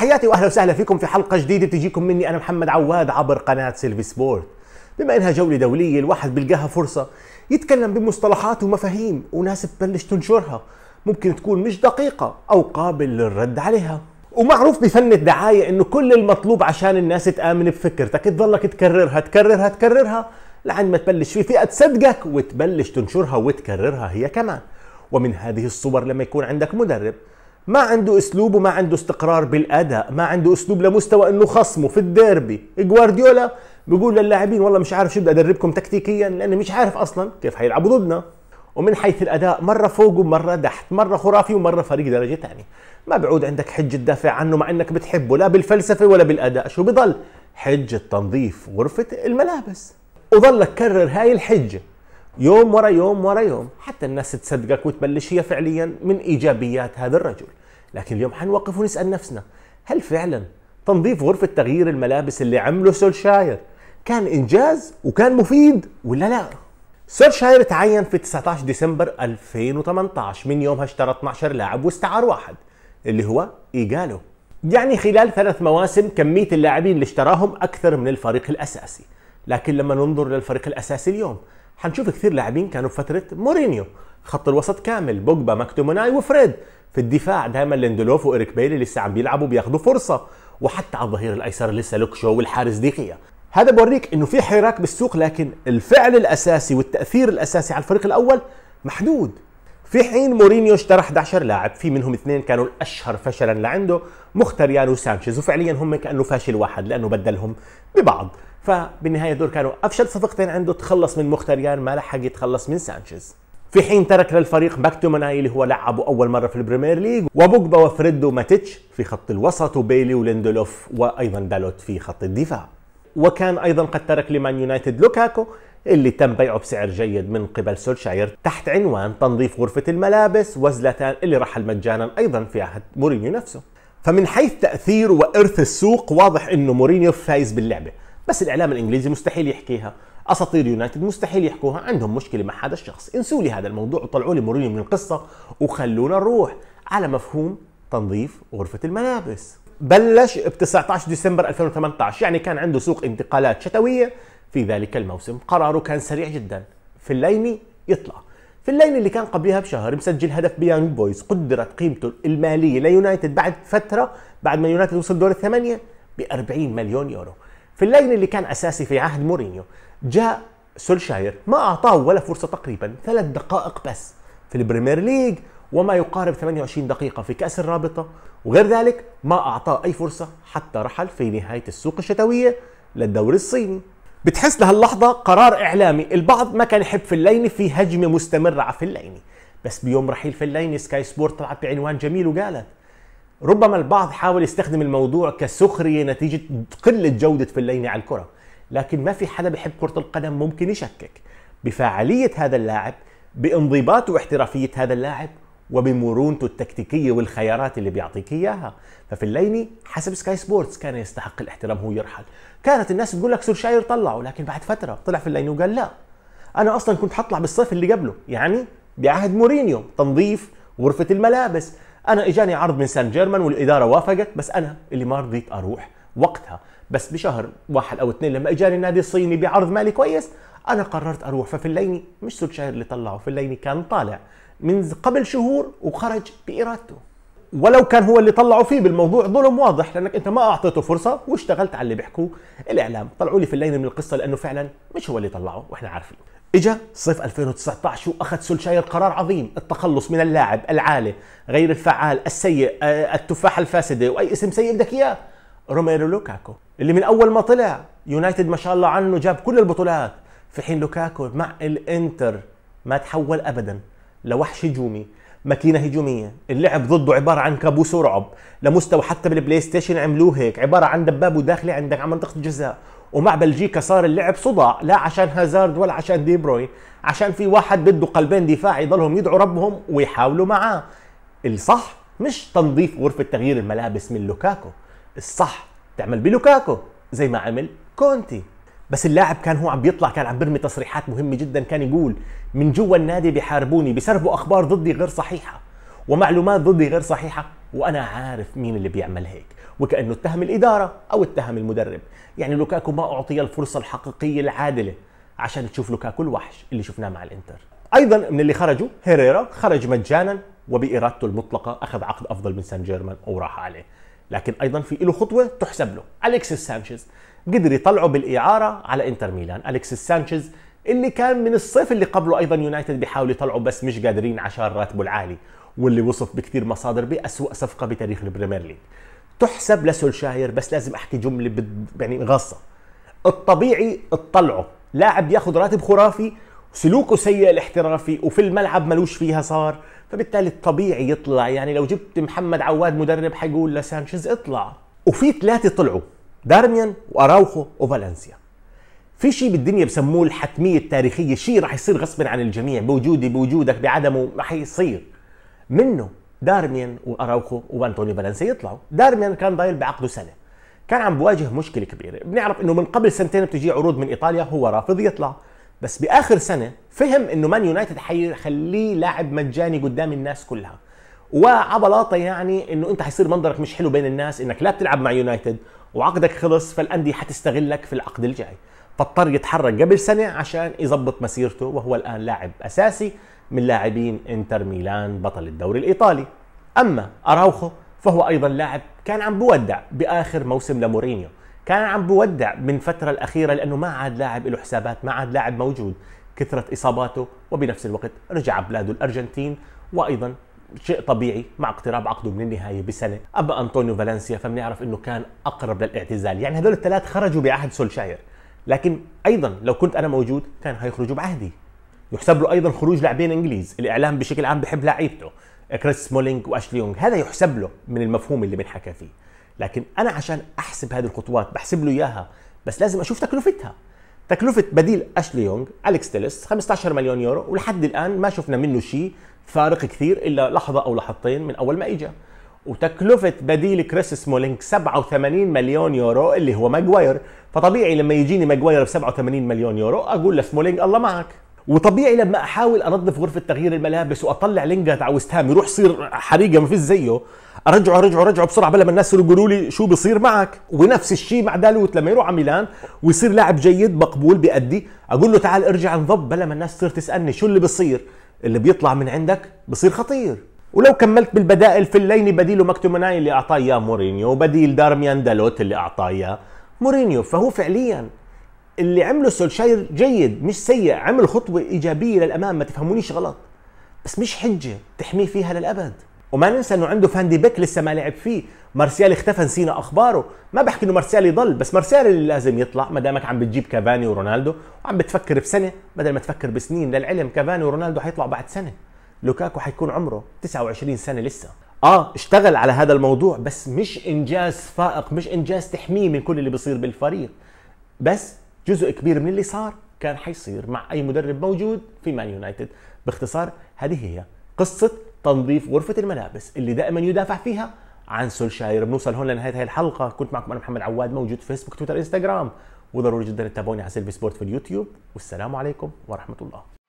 تحياتي واهلا وسهلا فيكم في حلقه جديده بتجيكم مني انا محمد عواد عبر قناه سيلفي سبورت بما انها جوله دوليه الواحد بيلقاها فرصه يتكلم بمصطلحات ومفاهيم وناس بتبلش تنشرها ممكن تكون مش دقيقه او قابل للرد عليها ومعروف بفن الدعايه انه كل المطلوب عشان الناس تامن بفكرتك تضلك تكررها تكررها تكررها لعند ما تبلش في فئه تصدقك وتبلش تنشرها وتكررها هي كمان ومن هذه الصور لما يكون عندك مدرب ما عنده اسلوب وما عنده استقرار بالاداء ما عنده اسلوب لمستوى انه خصمه في الديربي جوارديولا بيقول للاعبين والله مش عارف شو بدي ادربكم تكتيكيا لاني مش عارف اصلا كيف حيلعبوا ضدنا ومن حيث الاداء مره فوق ومره تحت مره خرافي ومره فريق درجه ثانيه ما بعود عندك حجه تدافع عنه مع انك بتحبه لا بالفلسفه ولا بالاداء شو بضل حجه تنظيف غرفه الملابس وظلك كرر هاي الحجه يوم ورا يوم ورا يوم حتى الناس تصدقك وتبلش هي فعليا من ايجابيات هذا الرجل لكن اليوم حنوقف ونسال نفسنا هل فعلا تنظيف غرفه تغيير الملابس اللي عمله سولشاير كان انجاز وكان مفيد ولا لا سولشاير تعين في 19 ديسمبر 2018 من يومها اشترى 12 لاعب واستعار واحد اللي هو ايجالو يعني خلال ثلاث مواسم كمية اللاعبين اللي اشتراهم أكثر من الفريق الأساسي لكن لما ننظر للفريق الأساسي اليوم حنشوف كثير لاعبين كانوا في فتره مورينيو خط الوسط كامل بوجبا ماكتوموناي وفريد في الدفاع دايما ليندلوف وإريك بيلي لسه عم بيلعبوا بياخذوا فرصه وحتى على الظهير الايسر لسه لوكشو والحارس ديخيا هذا بوريك انه في حراك بالسوق لكن الفعل الاساسي والتاثير الاساسي على الفريق الاول محدود في حين مورينيو اشترى 11 لاعب في منهم اثنين كانوا الاشهر فشلا لعنده مختريان وسانشيز وفعليا هم كانه فاشل واحد لانه بدلهم ببعض فبالنهايه دول كانوا افشل صفقتين عنده تخلص من مختريان ما لحق يتخلص من سانشيز في حين ترك للفريق ماكتوماناي اللي هو لعبه اول مره في البريمير ليج وبوجبا وفريدو ماتيتش في خط الوسط وبيلي وليندولوف وايضا دالوت في خط الدفاع وكان ايضا قد ترك لمان يونايتد لوكاكو اللي تم بيعه بسعر جيد من قبل سولشاير تحت عنوان تنظيف غرفة الملابس وزلتان اللي رحل مجانا أيضا في عهد مورينيو نفسه فمن حيث تأثير وإرث السوق واضح أنه مورينيو فايز باللعبة بس الاعلام الانجليزي مستحيل يحكيها اساطير يونايتد مستحيل يحكوها عندهم مشكله مع هذا الشخص انسوا لي هذا الموضوع وطلعوا لي مورينيو من القصه وخلونا نروح على مفهوم تنظيف غرفه الملابس بلش ب 19 ديسمبر 2018 يعني كان عنده سوق انتقالات شتويه في ذلك الموسم قراره كان سريع جدا في الليني يطلع في الليلة اللي كان قبلها بشهر مسجل هدف بيانج بويز قدرت قيمته المالية ليونايتد بعد فترة بعد ما يونايتد وصل دور الثمانية ب 40 مليون يورو في اللجنه اللي كان اساسي في عهد مورينيو جاء سولشاير ما اعطاه ولا فرصه تقريبا ثلاث دقائق بس في البريمير ليج وما يقارب 28 دقيقة في كأس الرابطة وغير ذلك ما أعطاه أي فرصة حتى رحل في نهاية السوق الشتوية للدوري الصيني بتحس لهاللحظة قرار إعلامي البعض ما كان يحب في الليني في هجمة مستمرة على في الليني بس بيوم رحيل في الليني سكاي سبورت طلعت بعنوان جميل وقالت ربما البعض حاول يستخدم الموضوع كسخرية نتيجة قلة جودة فليني على الكرة لكن ما في حدا بحب كرة القدم ممكن يشكك بفاعلية هذا اللاعب بانضباط واحترافية هذا اللاعب وبمرونته التكتيكية والخيارات اللي بيعطيك إياها ففي الليني حسب سكاي سبورتس كان يستحق الاحترام هو يرحل كانت الناس تقول لك سولشاير طلعه لكن بعد فترة طلع في الليني وقال لا أنا أصلا كنت حطلع بالصيف اللي قبله يعني بعهد مورينيو تنظيف غرفة الملابس انا اجاني عرض من سان جيرمان والاداره وافقت بس انا اللي ما رضيت اروح وقتها بس بشهر واحد او اثنين لما اجاني النادي الصيني بعرض مالي كويس انا قررت اروح ففليني مش سوتشاير اللي طلعه فليني كان طالع من قبل شهور وخرج بارادته ولو كان هو اللي طلعوا فيه بالموضوع ظلم واضح لانك انت ما اعطيته فرصه واشتغلت على اللي بيحكوه الاعلام طلعوا لي في الليل من القصه لانه فعلا مش هو اللي طلعه واحنا عارفين اجا صيف 2019 واخذ سولشاير قرار عظيم التخلص من اللاعب العالي غير الفعال السيء آه، التفاحه الفاسده واي اسم سيء بدك اياه روميرو لوكاكو اللي من اول ما طلع يونايتد ما شاء الله عنه جاب كل البطولات في حين لوكاكو مع الانتر ما تحول ابدا لوحش هجومي ماكينه هجوميه اللعب ضده عباره عن كابوس ورعب لمستوى حتى بالبلاي ستيشن عملوه هيك عباره عن دباب وداخله عندك على منطقه الجزاء ومع بلجيكا صار اللعب صداع لا عشان هازارد ولا عشان دي بروين عشان في واحد بده قلبين دفاع يضلهم يدعوا ربهم ويحاولوا معاه الصح مش تنظيف غرفه تغيير الملابس من لوكاكو الصح تعمل بلوكاكو زي ما عمل كونتي بس اللاعب كان هو عم بيطلع كان عم بيرمي تصريحات مهمه جدا كان يقول من جوا النادي بيحاربوني بيسربوا اخبار ضدي غير صحيحه ومعلومات ضدي غير صحيحه وانا عارف مين اللي بيعمل هيك وكانه اتهم الاداره او اتهم المدرب يعني لوكاكو ما اعطي الفرصه الحقيقيه العادله عشان تشوف لوكاكو الوحش اللي شفناه مع الانتر ايضا من اللي خرجوا هيريرا خرج مجانا وبارادته المطلقه اخذ عقد افضل من سان جيرمان وراح عليه لكن ايضا في له خطوه تحسب له اليكس سانشيز قدر يطلعه بالاعاره على انتر ميلان اليكس سانشيز اللي كان من الصيف اللي قبله ايضا يونايتد بيحاولوا يطلعوا بس مش قادرين عشان راتبه العالي واللي وصف بكثير مصادر باسوا صفقه بتاريخ البريمير ليج تحسب لسولشاير بس لازم احكي جمله يعني غاصه الطبيعي تطلعه لاعب ياخذ راتب خرافي سلوكه سيء الاحترافي وفي الملعب ملوش فيها صار فبالتالي الطبيعي يطلع يعني لو جبت محمد عواد مدرب حيقول لسانشيز اطلع وفي ثلاثة طلعوا دارميان واراوخو وفالنسيا في شيء بالدنيا بسموه الحتمية التاريخية شيء راح يصير غصبا عن الجميع بوجودي بوجودك بعدمه ما حيصير منه دارميان واراوخو وانطوني فالنسيا يطلعوا دارميان كان ضايل بعقده سنة كان عم بواجه مشكلة كبيرة بنعرف انه من قبل سنتين بتجي عروض من ايطاليا هو رافض يطلع بس باخر سنه فهم انه مان يونايتد حيخليه لاعب مجاني قدام الناس كلها وعبلاطه يعني انه انت حيصير منظرك مش حلو بين الناس انك لا بتلعب مع يونايتد وعقدك خلص فالانديه حتستغلك في العقد الجاي فاضطر يتحرك قبل سنه عشان يظبط مسيرته وهو الان لاعب اساسي من لاعبين انتر ميلان بطل الدوري الايطالي اما اراوخو فهو ايضا لاعب كان عم بودع باخر موسم لمورينيو كان عم بودع من فترة الأخيرة لأنه ما عاد لاعب له حسابات ما عاد لاعب موجود كثرة إصاباته وبنفس الوقت رجع بلاده الأرجنتين وأيضا شيء طبيعي مع اقتراب عقده من النهاية بسنة أبا أنطونيو فالنسيا فبنعرف أنه كان أقرب للاعتزال يعني هذول الثلاث خرجوا بعهد سولشاير لكن أيضا لو كنت أنا موجود كان هيخرجوا بعهدي يحسب له أيضا خروج لاعبين إنجليز الإعلام بشكل عام بحب لعيبته كريس مولينج وأشلي يونغ هذا يحسب له من المفهوم اللي بنحكى فيه لكن انا عشان احسب هذه الخطوات بحسب له اياها بس لازم اشوف تكلفتها تكلفة بديل اشلي يونغ اليكس تيلس 15 مليون يورو ولحد الان ما شفنا منه شيء فارق كثير الا لحظة او لحظتين من اول ما اجى وتكلفة بديل كريس سمولينج 87 مليون يورو اللي هو ماجواير فطبيعي لما يجيني ماجواير ب 87 مليون يورو اقول لسمولينج الله معك وطبيعي لما احاول انظف غرفه تغيير الملابس واطلع لينجات على وستهام يروح يصير حريقه ما فيش زيه رجعوا رجعوا رجعوا بسرعه بلا ما الناس يقولوا لي شو بصير معك ونفس الشيء مع دالوت لما يروح على ميلان ويصير لاعب جيد مقبول بيأدي اقول له تعال ارجع انضب بلا ما الناس تصير تسالني شو اللي بصير اللي بيطلع من عندك بصير خطير ولو كملت بالبدائل في الليل بديله مكتومناي اللي اعطاه اياه مورينيو وبديل دارميان دالوت اللي اعطاه اياه مورينيو فهو فعليا اللي عمله سولشاير جيد مش سيء عمل خطوه ايجابيه للامام ما تفهمونيش غلط بس مش حجه تحميه فيها للابد وما ننسى انه عنده فان دي بيك لسه ما لعب فيه مارسيال اختفى نسينا اخباره ما بحكي انه مارسيال يضل بس مارسيال اللي لازم يطلع ما دامك عم بتجيب كافاني ورونالدو وعم بتفكر بسنه بدل ما تفكر بسنين للعلم كافاني ورونالدو حيطلعوا بعد سنه لوكاكو حيكون عمره 29 سنه لسه اه اشتغل على هذا الموضوع بس مش انجاز فائق مش انجاز تحميه من كل اللي بيصير بالفريق بس جزء كبير من اللي صار كان حيصير مع اي مدرب موجود في مان يونايتد باختصار هذه هي قصه تنظيف غرفه الملابس اللي دائما يدافع فيها عن سولشاير بنوصل هون لنهايه هاي الحلقه كنت معكم انا محمد عواد موجود في فيسبوك تويتر انستغرام وضروري جدا تتابعوني على سيلفي سبورت في اليوتيوب والسلام عليكم ورحمه الله